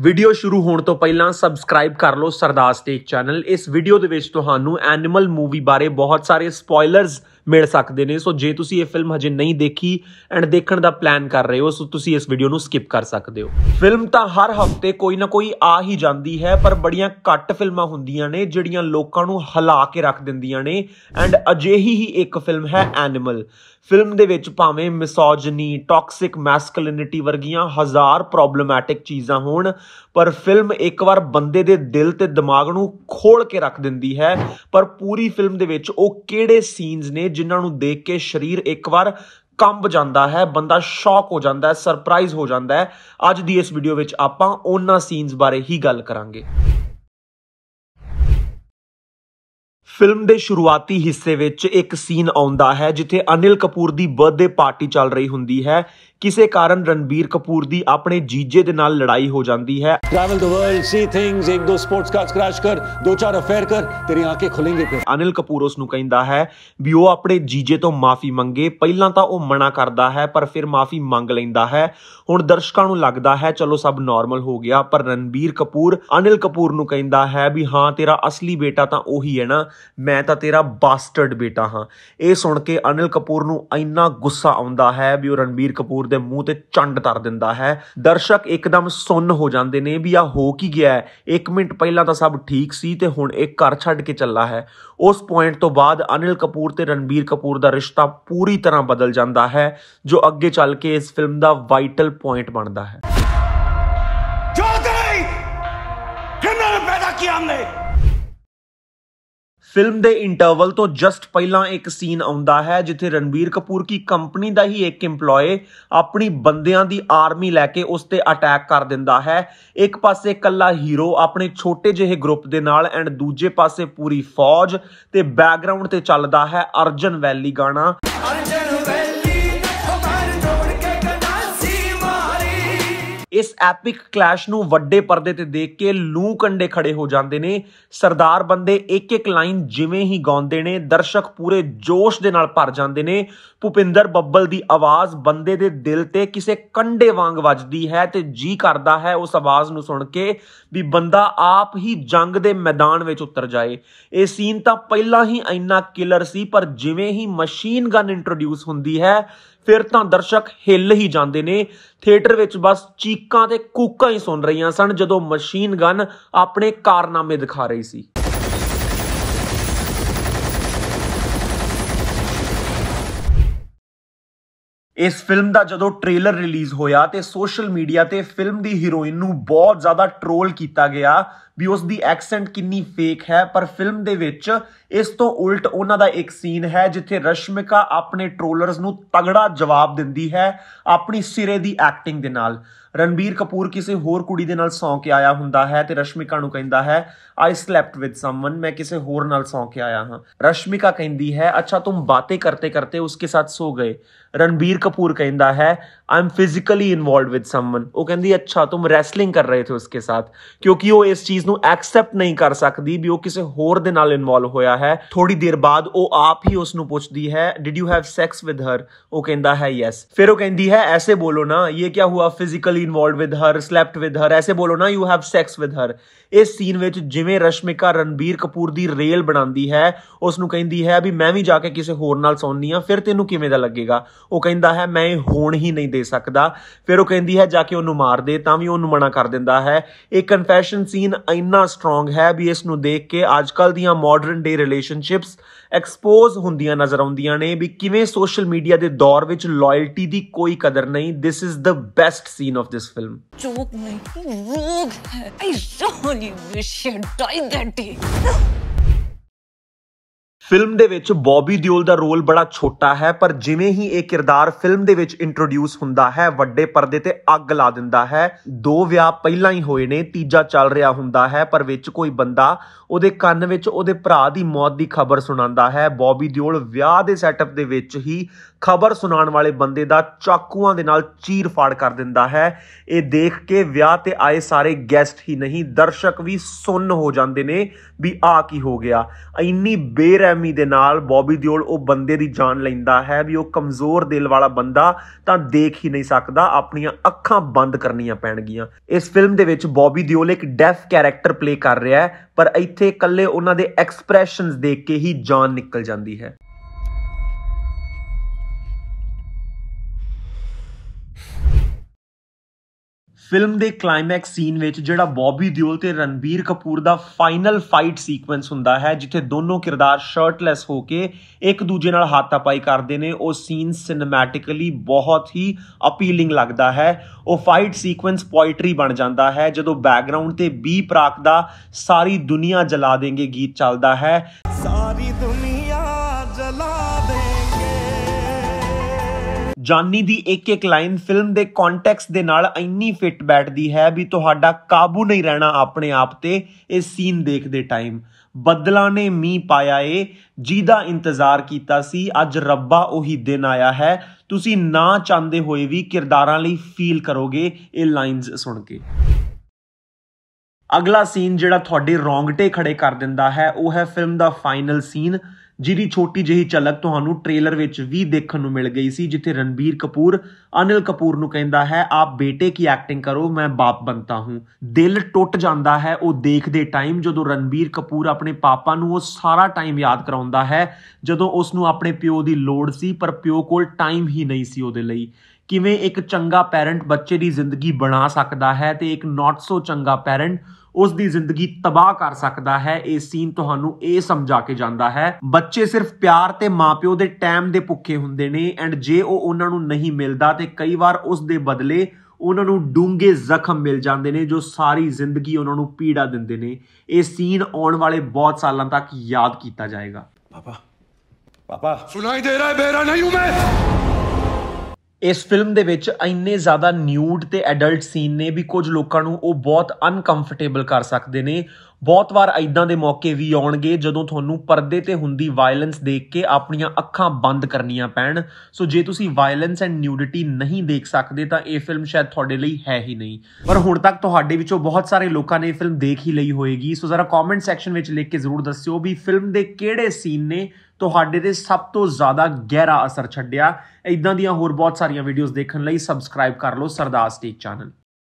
video ਸ਼ੁਰੂ ਹੋਣ ਤੋਂ ਪਹਿਲਾਂ ਸਬਸਕ੍ਰਾਈਬ ਕਰ ਲਓ ਸਰਦਾਸ ਟੇਕ ਚੈਨਲ ਇਸ ਵੀਡੀਓ ਦੇ ਵਿੱਚ ਤੁਹਾਨੂੰ ਐਨੀਮਲ ਮੂਵੀ ਬਾਰੇ ਬਹੁਤ ਸਾਰੇ ਸਪੋਇਲਰਸ ਮਿਲ ਸਕਦੇ ਨੇ ਸੋ ਜੇ ਤੁਸੀਂ ਇਹ ਫਿਲਮ ਹਜੇ ਨਹੀਂ ਦੇਖੀ ਐਂਡ ਦੇਖਣ ਦਾ ਪਲਾਨ ਕਰ ਰਹੇ ਹੋ ਸੋ ਤੁਸੀਂ ਇਸ ਵੀਡੀਓ ਨੂੰ ਸਕਿਪ ਕਰ ਸਕਦੇ ਹੋ ਫਿਲਮ ਤਾਂ ਹਰ ਹਫਤੇ ਕੋਈ ਨਾ ਕੋਈ ਆ ਹੀ ਜਾਂਦੀ ਹੈ ਪਰ ਬੜੀਆਂ ਘੱਟ ਫਿਲਮਾਂ ਹੁੰਦੀਆਂ ਨੇ ਜਿਹੜੀਆਂ ਲੋਕਾਂ ਨੂੰ ਹਲਾ ਕੇ ਰੱਖ ਦਿੰਦੀਆਂ ਨੇ ਐਂਡ ਅਜਿਹੀ ਹੀ ਇੱਕ ਫਿਲਮ ਹੈ ਐਨੀਮਲ ਫਿਲਮ ਦੇ ਵਿੱਚ ਭਾਵੇਂ ਮਿਸੋਜਨੀ ਟਾਕਸਿਕ ਮੈਸਕੁਲਿਨਿਟੀ ਵਰਗੀਆਂ ਹਜ਼ਾਰ ਪ੍ਰੋਬਲਮੈਟਿਕ ਚੀਜ਼ਾਂ ਹੋਣ ਪਰ ਫਿਲਮ ਇੱਕ ਵਾਰ ਬੰਦੇ ਦੇ ਦਿਲ ਤੇ ਦਿਮਾਗ ਨੂੰ ਖੋਲ ਕੇ ਰੱਖ ਦਿੰਦੀ ਹੈ ਪਰ ਪੂਰੀ ਫਿਲਮ ਦੇ ਵਿੱਚ ਉਹ ਕਿਹੜੇ ਸੀਨਸ ਨੇ ਜਿਨ੍ਹਾਂ ਨੂੰ ਦੇਖ ਕੇ ਸਰੀਰ ਇੱਕ ਵਾਰ ਕੰਬ ਜਾਂਦਾ ਹੈ ਬੰਦਾ ਸ਼ੌਕ ਹੋ ਜਾਂਦਾ ਹੈ ਸਰਪ੍ਰਾਈਜ਼ ਹੋ ਜਾਂਦਾ ਹੈ ਅੱਜ ਦੀ ਇਸ ਵੀਡੀਓ ਵਿੱਚ ਆਪਾਂ ਉਹਨਾਂ ਸੀਨਸ ਬਾਰੇ ਹੀ ਗੱਲ ਕਰਾਂਗੇ ਫਿਲਮ ਦੇ ਸ਼ੁਰੂਆਤੀ ਹਿੱਸੇ ਵਿੱਚ ਇੱਕ ਸੀਨ ਆਉਂਦਾ ਹੈ ਜਿੱਥੇ ਅਨਿਲ ਕਪੂਰ ਦੀ ਬਰਥਡੇ ਪਾਰਟੀ ਚੱਲ ਰਹੀ ਹੁੰਦੀ ਹੈ ਕਿਸੇ ਕਾਰਨ ਰਣਬੀਰ ਕਪੂਰ ਦੀ ਆਪਣੇ ਜੀਜੇ ਦੇ ਨਾਲ ਲੜਾਈ ਹੋ ਜਾਂਦੀ ਹੈ travel the world see things ਇੱਕ ਦੋ ਸਪੋਰਟਸ ਕਾਰਸ ਕ੍ਰੈਸ਼ ਕਰ ਦੋ ਚਾਰ ਅਫੇਅਰ ਕਰ ਤੇਰੀ ਆਂਖੇ ਖੁੱਲेंगे ਫਿਰ ਅਨਿਲ ਕਪੂਰ ਉਸ ਨੂੰ ਕਹਿੰਦਾ ਹੈ ਵੀ ਉਹ ਆਪਣੇ ਜੀਜੇ ਤੋਂ ਮਾਫੀ ਮੰਗੇ ਪਹਿਲਾਂ ਤਾਂ ਉਹ ਮਨਾ ਕਰਦਾ ਹੈ ਪਰ ਫਿਰ ਮਾਫੀ ਮੰਗ ਲੈਂਦਾ ਹੈ ਹੁਣ ਦਰਸ਼ਕਾਂ ਨੂੰ ਲੱਗਦਾ ਹੈ ਚਲੋ ਸਭ ਨਾਰਮਲ ਹੋ ਗਿਆ ਪਰ ਰਣਬੀਰ ਕਪੂਰ ਅਨਿਲ ਕਪੂਰ ਨੂੰ ਕਹਿੰਦਾ ਹੈ ਵੀ ਹਾਂ ਤੇਰਾ ਅਸਲੀ ਬੇਟਾ ਤਾਂ ਉਹੀ ਹੈ ਨਾ ਮੈਂ ਤਾਂ ਤੇਰਾ ਬਾਸਟਰਡ ਬੇਟਾ ਹਾਂ ਇਹ ਸੁਣ ਕੇ ਅਨਿਲ ਕਪੂਰ ਨੂੰ ਇੰਨਾ ਗੁੱਸਾ ਆਉਂਦਾ ਹੈ ਵੀ ਉਹ ਰਣਬੀਰ ਕਪੂਰ ਦੇ ਮੂੰਹ ਤੇ ਚੰਡ ਤਰ ਦਿੰਦਾ ਹੈ ਦਰਸ਼ਕ ਇੱਕਦਮ ਸੁੰਨ ਹੋ ਜਾਂਦੇ ਨੇ ਵੀ ਆ ਹੋ ਕੀ ਗਿਆ ਹੈ 1 ਮਿੰਟ ਪਹਿਲਾਂ ਤਾਂ ਸਭ ਠੀਕ ਸੀ ਤੇ ਹੁਣ ਇਹ ਘਰ ਛੱਡ ਕੇ ਚੱਲਾ ਹੈ ਉਸ ਪੁਆਇੰਟ ਤੋਂ ਬਾਅਦ ਅਨਿਲ ਕਪੂਰ ਤੇ ਰਣਬੀਰ ਕਪੂਰ ਦਾ ਰਿਸ਼ਤਾ ਪੂਰੀ ਤਰ੍ਹਾਂ ਬਦਲ ਜਾਂਦਾ ਹੈ ਜੋ ਅੱਗੇ ਚੱਲ ਕੇ ਇਸ ਫਿਲਮ ਦਾ ਵਾਈਟਲ ਪੁਆਇੰਟ ਬਣਦਾ ਹੈ ਜੋ ਤੇਰੀ ਕਿੰਨਾ ਪੈਦਾ ਕੀਤਾ ਹਮਨੇ ਫਿਲਮ ਦੇ ਇੰਟਰਵਲ ਤੋਂ ਜਸਟ ਪਹਿਲਾਂ ਇੱਕ ਸੀਨ ਆਉਂਦਾ ਹੈ ਜਿੱਥੇ ਰਣਬੀਰ ਕਪੂਰ ਕੀ ਕੰਪਨੀ ਦਾ ਹੀ ਇੱਕ EMPLOYE ਆਪਣੀ ਬੰਦਿਆਂ ਦੀ ਆਰਮੀ ਲੈ ਕੇ ਉਸ ਤੇ ਅਟੈਕ ਕਰ ਦਿੰਦਾ ਹੈ ਇੱਕ ਪਾਸੇ ਕੱਲਾ ਹੀਰੋ ਆਪਣੇ ਛੋਟੇ ਜਿਹੇ ਗਰੁੱਪ ਦੇ ਨਾਲ ਐਂਡ ਦੂਜੇ ਪਾਸੇ ਪੂਰੀ ਫੌਜ ਤੇ ਬੈਕਗ੍ਰਾਉਂਡ ਤੇ ਚੱਲਦਾ ਹੈ ਅਰਜਨ ਵੈਲੀ ਗਾਣਾ ਅਰਜਨ ਇਸ ਐਪਿਕ ਕਲੈਸ਼ ਨੂੰ ਵੱਡੇ ਪਰਦੇ ਤੇ ਦੇਖ ਕੇ ਲੂ ਕੰਡੇ ਖੜੇ ਹੋ ਜਾਂਦੇ ਨੇ ਸਰਦਾਰ ਬੰਦੇ ਇੱਕ ਇੱਕ ਲਾਈਨ ਜਿਵੇਂ ਹੀ ਗਾਉਂਦੇ ਨੇ ਦਰਸ਼ਕ ਪੂਰੇ ਜੋਸ਼ ਦੇ ਨਾਲ ਭਰ ਜਾਂਦੇ ਨੇ ਭੁਪਿੰਦਰ ਬੱਬਲ ਦੀ ਆਵਾਜ਼ ਬੰਦੇ ਦੇ ਦਿਲ ਤੇ ਕਿਸੇ ਕੰਡੇ ਵਾਂਗ ਵੱਜਦੀ ਹੈ ਤੇ ਜੀ ਕਰਦਾ ਹੈ ਉਸ ਆਵਾਜ਼ ਨੂੰ ਸੁਣ ਕੇ ਵੀ ਬੰਦਾ ਆਪ ਹੀ ਜੰਗ ਦੇ ਮੈਦਾਨ ਵਿੱਚ ਉਤਰ ਜਾਏ ਇਹ ਸੀਨ ਤਾਂ ਪਹਿਲਾਂ ਹੀ ਇੰਨਾ ਕਿਲਰ ਸੀ ਪਰ ਜਿਵੇਂ ਹੀ ਮਸ਼ੀਨ ਗਨ ਇੰਟਰੋਡਿਊਸ ਹੁੰਦੀ ਹੈ ਫਿਰ ਤਾਂ ਦਰਸ਼ਕ ਹਿੱਲ ਹੀ ਜਾਂਦੇ ਨੇ ਥੀਏਟਰ ਵਿੱਚ ਬਸ ਚੀਕਾਂ ਤੇ ਕੂਕਾਂ ਹੀ ਸੁਣ ਰਹੀਆਂ ਸਨ ਜਦੋਂ ਮਸ਼ੀਨ ਗਨ ਆਪਣੇ ਕਾਰਨਾਮੇ ਦਿਖਾ ਰਹੀ ਸੀ ਇਸ ਫਿਲਮ ਦਾ ਜਦੋਂ ਟ੍ਰੇਲਰ ਰਿਲੀਜ਼ ਹੋਇਆ ਤੇ ਸੋਸ਼ਲ ਮੀਡੀਆ ਤੇ ਫਿਲਮ ਦੀ ਹੀਰੋਇਨ ਨੂੰ ਬਹੁਤ ਜ਼ਿਆਦਾ ਟ੍ਰੋਲ ਕੀਤਾ ਗਿਆ ਵੀ ਉਸ ਦੀ ਐਕਸੈਂਟ ਕਿੰਨੀ ਫੇਕ ਹੈ ਪਰ ਫਿਲਮ ਦੇ ਵਿੱਚ ਇਸ ਤੋਂ ਉਲਟ ਉਹਨਾਂ ਦਾ ਇੱਕ ਸੀਨ ਹੈ ਜਿੱਥੇ ਰਸ਼ਮਿਕਾ ਆਪਣੇ ਟ੍ਰੋਲਰਸ ਨੂੰ ਤਗੜਾ ਜਵਾਬ ਦਿੰਦੀ ਹੈ ਆਪਣੀ ਸਿਰੇ ਦੀ ਐਕਟਿੰਗ ਦੇ ਨਾਲ ਰਣਬੀਰ ਕਪੂਰ ਕਿਸੇ ਹੋਰ ਕੁੜੀ ਦੇ ਨਾਲ ਸੌਂ ਕੇ ਆਇਆ ਹੁੰਦਾ ਹੈ ਤੇ ਰਸ਼ਮਿਕਾ ਨੂੰ ਕਹਿੰਦਾ ਹੈ ਆਈ ਸਲੈਪਟ ਵਿਦ ਸਮਵਨ ਮੈਂ ਕਿਸੇ ਹੋਰ ਨਾਲ ਸੌਂ ਕੇ ਆਇਆ ਹਾਂ ਰਸ਼ਮਿਕਾ ਕਹਿੰਦੀ ਹੈ ਅੱਛਾ ਤੁਮ ਬਾतें करते करते ਉਸਕੇ ਸਾਥ ਸੋ ਗਏ ਰਣਬੀਰ ਕਪੂਰ ਕਹਿੰਦਾ ਹੈ I am physically involved with someone ਉਹ ਕਹਿੰਦੀ ਅੱਛਾ ਤੁਮ ਰੈਸਲਿੰਗ ਕਰ ਰਹੇ ਥੇ ਉਸਕੇ ਸਾਥ ਕਿਉਂਕਿ ਉਹ ਇਸ ਚੀਜ਼ ਨੂੰ ਐਕਸੈਪਟ ਨਹੀਂ ਕਰ ਸਕਦੀ ਵੀ ਉਹ ਕਿਸੇ ਹੋਰ ਦੇ ਨਾਲ ਇਨਵੋਲਵ ਹੋਇਆ ਹੈ ਥੋੜੀ ਦੇਰ ਬਾਅਦ ਉਹ ਆਪ ਹੀ ਉਸ ਨੂੰ ਪੁੱਛਦੀ ਹੈ did you have sex with her ਉਹ ਕਹਿੰਦਾ ਹੈ ਯੈਸ ਫਿਰ ਉਹ ਕਹਿੰਦੀ ਹੈ ਐਸੇ ਬੋਲੋ ਨਾ ਇਹ ਕੀ ਹੁਆ physically sexually involved with her slept with her ਐਸੇ ਬੋਲੋ ਨਾ you have sex with her ਇਸ ਸੀਨ ਵਿੱਚ ਜਿਵੇਂ ਰਸ਼ਮਿਕਾ ਰਣਬੀਰ ਕਪੂਰ ਦੀ ਰੇਲ ਬਣਾਉਂਦੀ ਹੈ ਉਸ ਨੂੰ ਕਹਿੰਦੀ ਹੈ ਵੀ ਮੈਂ ਵੀ ਜਾ ਕੇ ਕਿਸੇ ਹੋਰ ਨਾਲ ਸੌਣੀ ਆ ਫਿਰ ਤੈਨੂੰ ਕਿਵੇਂ ਦਾ ਲੱਗੇਗਾ ਉਹ ਕਹਿੰਦਾ ਹੈ ਮੈਂ ਹੋਣ ਹੀ ਨਹੀਂ ਦੇ ਸਕਦਾ ਫਿਰ ਉਹ ਕਹਿੰਦੀ ਹੈ ਜਾ ਕੇ ਉਹਨੂੰ ਮਾਰ ਦੇ ਤਾਂ ਵੀ ਉਹਨੂੰ ਮਨਾ ਕਰ ਦਿੰਦਾ ਹੈ ਇਹ ਕਨਫੈਸ਼ਨ ਸੀਨ ਇੰਨਾ ਸਟਰੋਂਗ ਹੈ ਵੀ ਇਸ ਨੂੰ ਦੇਖ ਕੇ ਅੱਜਕੱਲ ਦੀਆਂ ਮਾਡਰਨ ਡੇ ਰਿਲੇਸ਼ਨਸ਼ਿਪਸ ਐਕਸਪੋਜ਼ ਹੁੰਦੀਆਂ ਨਜ਼ਰ ਆਉਂਦੀਆਂ ਨੇ ਵੀ ਕਿਵੇਂ ਸੋਸ਼ਲ ਮੀਡੀਆ ਦੇ ਦੌਰ ਵਿੱਚ ਲਾਇਲਟੀ ਦੀ ਕੋਈ ਕਦਰ ਨਹੀਂ this is the best scene of this film ਚੋਕ ਨਹੀਂ ਰੋਗ ਆਈ ਸ਼ੋਨੀ ਵਿਸ਼ ਡਾਈ ਦੈਟ ਡੇ ਫਿਲਮ ਦੇ ਵਿੱਚ ਬੌਬੀ ਦਿਓਲ ਦਾ ਰੋਲ ਬੜਾ ਛੋਟਾ ਹੈ ਪਰ ਜਿਵੇਂ ਹੀ ਇਹ ਕਿਰਦਾਰ ਫਿਲਮ ਦੇ ਵਿੱਚ ਇੰਟਰੋਡਿਊਸ ਹੁੰਦਾ ਹੈ ਵੱਡੇ ਪਰਦੇ ਤੇ ਅੱਗ ਲਾ ਦਿੰਦਾ ਹੈ ਦੋ ਵਿਆਹ ਪਹਿਲਾਂ ਹੀ ਹੋਏ ਨੇ ਤੀਜਾ ਚੱਲ ਰਿਹਾ ਹੁੰਦਾ ਹੈ ਪਰ ਵਿੱਚ ਕੋਈ ਬੰਦਾ ਉਹਦੇ ਕੰਨ ਵਿੱਚ ਉਹਦੇ ਭਰਾ ਦੀ ਮੌਤ ਦੀ ਖਬਰ ਸੁਣਾਉਂਦਾ ਹੈ ਬੌਬੀ ਦਿਓਲ ਵਿਆਹ ਦੇ ਸੈਟਅਪ ਦੇ ਵਿੱਚ ਹੀ ਖਬਰ ਸੁਣਾਉਣ ਵਾਲੇ ਬੰਦੇ ਦਾ ਚਾਕੂਆਂ ਦੇ ਨਾਲ ਚੀਰ ਫਾੜ ਕਰ ਦਿੰਦਾ ਹੈ ਇਹ ਦੇਖ ਕੇ ਵਿਆਹ ਤੇ ਆਏ ਸਾਰੇ ਗੈਸਟ ਹੀ ਨਹੀਂ ਦਰਸ਼ਕ ਵੀ ਸੁੰਨ ਹੋ ਜਾਂਦੇ ਨੇ ਵੀ ਆ ਕੀ ਹੋ ਗਿਆ ਇੰਨੀ ਬੇਰ ਬੇਰਹਿਮੀ ਦੇ ਨਾਲ ਬੌਬੀ ਦਿਓਲ ਉਹ ਬੰਦੇ ਦੀ ਜਾਨ ਲੈਂਦਾ ਹੈ ਵੀ ਉਹ ਕਮਜ਼ੋਰ ਦਿਲ ਵਾਲਾ ਬੰਦਾ ਤਾਂ ਦੇਖ ਹੀ ਨਹੀਂ ਸਕਦਾ ਆਪਣੀਆਂ ਅੱਖਾਂ ਬੰਦ ਕਰਨੀਆਂ ਪੈਣਗੀਆਂ ਇਸ ਫਿਲਮ ਦੇ ਵਿੱਚ ਬੌਬੀ ਦਿਓਲ ਇੱਕ ਡੈਫ ਕੈਰੈਕਟਰ ਪਲੇ ਕਰ ਰਿਹਾ ਹੈ ਪਰ ਇੱਥੇ ਇਕੱਲੇ ਉਹਨਾਂ ਦੇ ਐਕਸਪ੍ਰੈਸ਼ਨਸ ਦੇਖ ਕੇ ਹੀ ਜਾਨ ਨਿਕਲ ਜਾਂਦੀ ਹੈ ਫਿਲਮ ਦੇ ਕਲਾਈਮੈਕਸ ਸੀਨ ਵਿੱਚ ਜਿਹੜਾ ਬੌਬੀ ਦਿਓਲ ਤੇ ਰਣਬੀਰ ਕਪੂਰ ਦਾ ਫਾਈਨਲ ਫਾਈਟ ਸੀਕੁਐਂਸ ਹੁੰਦਾ ਹੈ ਜਿੱਥੇ ਦੋਨੋਂ ਕਿਰਦਾਰ ਸ਼ਰਟਲੈਸ ਹੋ ਕੇ ਇੱਕ ਦੂਜੇ ਨਾਲ ਹੱਥਾਪਾਈ ਕਰਦੇ ਨੇ ਉਹ ਸੀਨ ਸਿਨੇਮੈਟਿਕਲੀ ਬਹੁਤ ਹੀ ਅਪੀਲਿੰਗ ਲੱਗਦਾ ਹੈ ਉਹ ਫਾਈਟ ਸੀਕੁਐਂਸ ਪੋਇਟਰੀ ਬਣ ਜਾਂਦਾ ਹੈ ਜਦੋਂ ਬੈਕਗ੍ਰਾਉਂਡ ਤੇ ਬੀ ਪ੍ਰਾਕ ਦਾ ਸਾਰੀ ਦੁਨੀਆ ਜਲਾ ਦੇਂਗੇ ਗੀਤ ਚੱਲਦਾ ਹੈ ਜਾਨੀ ਦੀ ਇੱਕ ਇੱਕ ਲਾਈਨ ਫਿਲਮ ਦੇ ਕੰਟੈਕਸਟ ਦੇ ਨਾਲ ਇੰਨੀ ਫਿੱਟ ਬੈਠਦੀ ਹੈ ਵੀ ਤੁਹਾਡਾ ਕਾਬੂ ਨਹੀਂ ਰਹਿਣਾ ਆਪਣੇ ਆਪ ਤੇ ਇਸ ਸੀਨ ਦੇਖਦੇ ਟਾਈਮ ਬੱਦਲਾਂ ਨੇ ਮੀਂਹ ਪਾਇਆ ਏ ਜਿਹਦਾ ਇੰਤਜ਼ਾਰ ਕੀਤਾ ਸੀ ਅੱਜ ਰੱਬਾ ਉਹੀ ਦਿਨ ਆਇਆ ਹੈ ਤੁਸੀਂ ਨਾ ਚਾਹੁੰਦੇ ਹੋਏ ਵੀ ਕਿਰਦਾਰਾਂ ਲਈ ਫੀਲ ਕਰੋਗੇ ਇਹ ਲਾਈਨਸ ਸੁਣ ਕੇ ਅਗਲਾ ਸੀਨ ਜਿਹੜਾ ਤੁਹਾਡੇ ਰੋਂਗਟੇ ਖੜੇ ਕਰ ਦਿੰਦਾ ਹੈ ਉਹ ਹੈ ਫਿਲਮ ਦਾ ਫਾਈਨਲ ਸੀਨ ਜਿਹਦੀ ਛੋਟੀ ਜਿਹੀ ਝਲਕ ਤੁਹਾਨੂੰ ਟ੍ਰੇਲਰ ਵਿੱਚ ਵੀ ਦੇਖਣ ਨੂੰ ਮਿਲ ਗਈ ਸੀ ਜਿੱਥੇ ਰਣਬੀਰ ਕਪੂਰ ਅਨਿਲ ਕਪੂਰ ਨੂੰ ਕਹਿੰਦਾ ਹੈ ਆਪ ਬੇਟੇ ਕੀ ਐਕਟਿੰਗ ਕਰੋ ਮੈਂ ਬਾਪ ਬਣਤਾ ਹੂੰ ਦਿਲ ਟੁੱਟ ਜਾਂਦਾ ਹੈ ਉਹ ਦੇਖਦੇ ਟਾਈਮ ਜਦੋਂ ਰਣਬੀਰ ਕਪੂਰ ਆਪਣੇ ਪਾਪਾ ਨੂੰ ਉਹ ਸਾਰਾ ਟਾਈਮ ਯਾਦ ਕਰਾਉਂਦਾ ਹੈ ਜਦੋਂ ਉਸ ਨੂੰ ਆਪਣੇ ਪਿਓ ਦੀ ਲੋੜ ਸੀ ਪਰ ਪਿਓ ਕੋਲ ਟਾਈਮ ਹੀ ਨਹੀਂ ਸੀ ਉਹਦੇ ਲਈ ਕਿਵੇਂ ਇੱਕ ਚੰਗਾ ਪੈਰੈਂਟ ਬੱਚੇ ਦੀ ਜ਼ਿੰਦਗੀ ਬਣਾ ਸਕਦਾ ਹੈ ਤੇ ਇੱਕ ਨਾਟ ਸੋ ਚੰਗਾ ਪੈਰੈਂਟ ਉਸ ਦੀ ਜ਼ਿੰਦਗੀ ਤਬਾਹ ਕਰ ਸਕਦਾ ਹੈ ਇਹ ਸੀਨ ਤੁਹਾਨੂੰ ਇਹ ਸਮਝਾ ਕੇ ਜਾਂਦਾ ਹੈ ਬੱਚੇ ਸਿਰਫ ਪਿਆਰ ਤੇ ਮਾਪਿਓ ਦੇ ਟਾਈਮ ਦੇ ਭੁੱਖੇ ਹੁੰਦੇ ਨੇ ਐਂਡ ਜੇ ਉਹ ਉਹਨਾਂ ਨੂੰ ਨਹੀਂ ਮਿਲਦਾ ਤੇ ਕਈ ਵਾਰ ਉਸ ਦੇ ਬਦਲੇ ਉਹਨਾਂ ਨੂੰ ਡੂੰਗੇ ਜ਼ਖਮ ਮਿਲ ਜਾਂਦੇ ਨੇ ਜੋ ਸਾਰੀ ਜ਼ਿੰਦਗੀ ਉਹਨਾਂ ਨੂੰ ਪੀੜਾ ਦਿੰਦੇ ਨੇ ਇਹ ਸੀਨ ਆਉਣ ਵਾਲੇ ਬਹੁਤ ਸਾਲਾਂ ਤੱਕ ਯਾਦ ਕੀਤਾ ਜਾਏਗਾ ਪਾਪਾ ਪਾਪਾ ਸੁਣਾਈ ਦੇ ਰਹਾ ਹੈ ਬੇਰਾ ਨਹੀਂ ਹੂੰ ਮੈਂ ਇਸ ਫਿਲਮ ਦੇ ਵਿੱਚ ਇੰਨੇ ਜ਼ਿਆਦਾ ਨਿਊਡ ਤੇ ਐਡਲਟ ਸੀਨ ਨੇ ਵੀ ਕੁਝ ਲੋਕਾਂ ਨੂੰ ਉਹ ਬਹੁਤ ਅਨਕੰਫਰਟੇਬਲ ਕਰ ਸਕਦੇ ਨੇ ਬਹੁਤ ਵਾਰ ਐਦਾਂ ਦੇ ਮੌਕੇ ਵੀ ਆਉਣਗੇ ਜਦੋਂ ਤੁਹਾਨੂੰ ਪਰਦੇ ਤੇ ਹੁੰਦੀ ਵਾਇਲੈਂਸ ਦੇਖ ਕੇ ਆਪਣੀਆਂ ਅੱਖਾਂ ਬੰਦ ਕਰਨੀਆਂ ਪੈਣ ਸੋ ਜੇ ਤੁਸੀਂ ਵਾਇਲੈਂਸ ਐਂਡ ਨਿਊਡਿਟੀ ਨਹੀਂ ਦੇਖ ਸਕਦੇ ਤਾਂ ਇਹ ਫਿਲਮ ਸ਼ਾਇਦ ਤੁਹਾਡੇ ਲਈ ਹੈ ਹੀ ਨਹੀਂ ਪਰ ਹੁਣ ਤੱਕ ਤੁਹਾਡੇ ਵਿੱਚੋਂ ਬਹੁਤ ਸਾਰੇ ਲੋਕਾਂ ਨੇ ਇਹ ਫਿਲਮ ਦੇਖ ਹੀ ਲਈ ਹੋਏਗੀ ਸੋ ਜ਼ਰਾ ਕਮੈਂਟ ਸੈਕਸ਼ਨ ਵਿੱਚ ਲਿਖ ਕੇ ਜ਼ਰੂਰ ਦੱਸਿਓ ਵੀ ਫਿਲਮ ਦੇ ਕਿਹੜੇ ਸੀਨ ਨੇ ਤੁਹਾਡੇ ਤੇ ਸਭ ਤੋਂ ਜ਼ਿਆਦਾ ਗਹਿਰਾ ਅਸਰ ਛੱਡਿਆ ਇਦਾਂ ਦੀਆਂ ਹੋਰ ਬਹੁਤ ਸਾਰੀਆਂ ਵੀਡੀਓਜ਼ ਦੇਖਣ ਲਈ ਸਬਸਕ੍ਰਾਈਬ ਕਰ ਲਓ ਸਰਦਾਰ ਸਟੇਕ ਚੈਨਲ